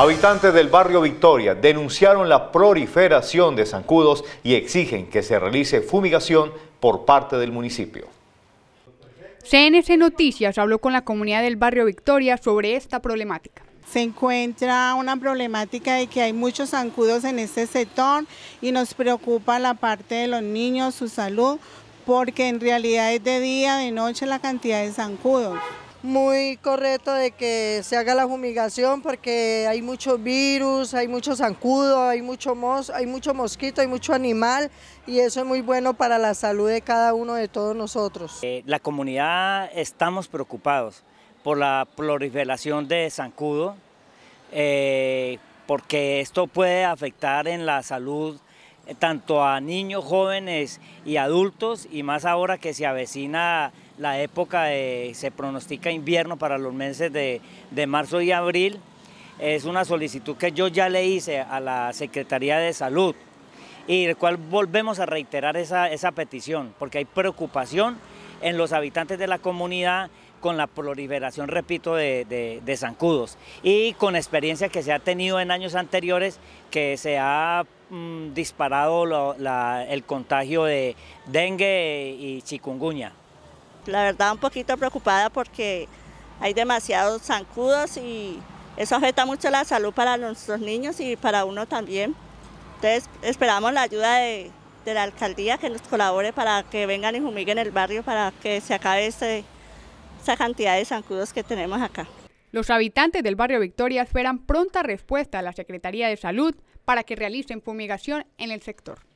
Habitantes del barrio Victoria denunciaron la proliferación de zancudos y exigen que se realice fumigación por parte del municipio. CNC Noticias habló con la comunidad del barrio Victoria sobre esta problemática se encuentra una problemática de que hay muchos zancudos en este sector y nos preocupa la parte de los niños, su salud, porque en realidad es de día, de noche la cantidad de zancudos muy correcto de que se haga la fumigación porque hay mucho virus, hay mucho zancudo, hay mucho, hay mucho mosquito, hay mucho animal y eso es muy bueno para la salud de cada uno de todos nosotros. Eh, la comunidad estamos preocupados por la proliferación de zancudo eh, porque esto puede afectar en la salud eh, tanto a niños, jóvenes y adultos y más ahora que se avecina la época se pronostica invierno para los meses de, marzo y abril, es una solicitud que yo ya le hice a la Secretaría de Salud y el cual volvemos a reiterar esa, petición, porque hay preocupación en los habitantes de la comunidad con la proliferación, repito, de, zancudos y con experiencia que se ha tenido en años anteriores que se ha mm, disparado el contagio de dengue y chikungunya la verdad un poquito preocupada porque hay demasiados zancudos y eso afecta mucho la salud para nuestros niños y para uno también. Entonces esperamos la ayuda de, la alcaldía que nos colabore para que vengan y fumiguen el barrio para que se acabe este, esa cantidad de zancudos que tenemos acá. Los habitantes del barrio Victoria esperan pronta respuesta a la Secretaría de Salud para que realicen fumigación en el sector.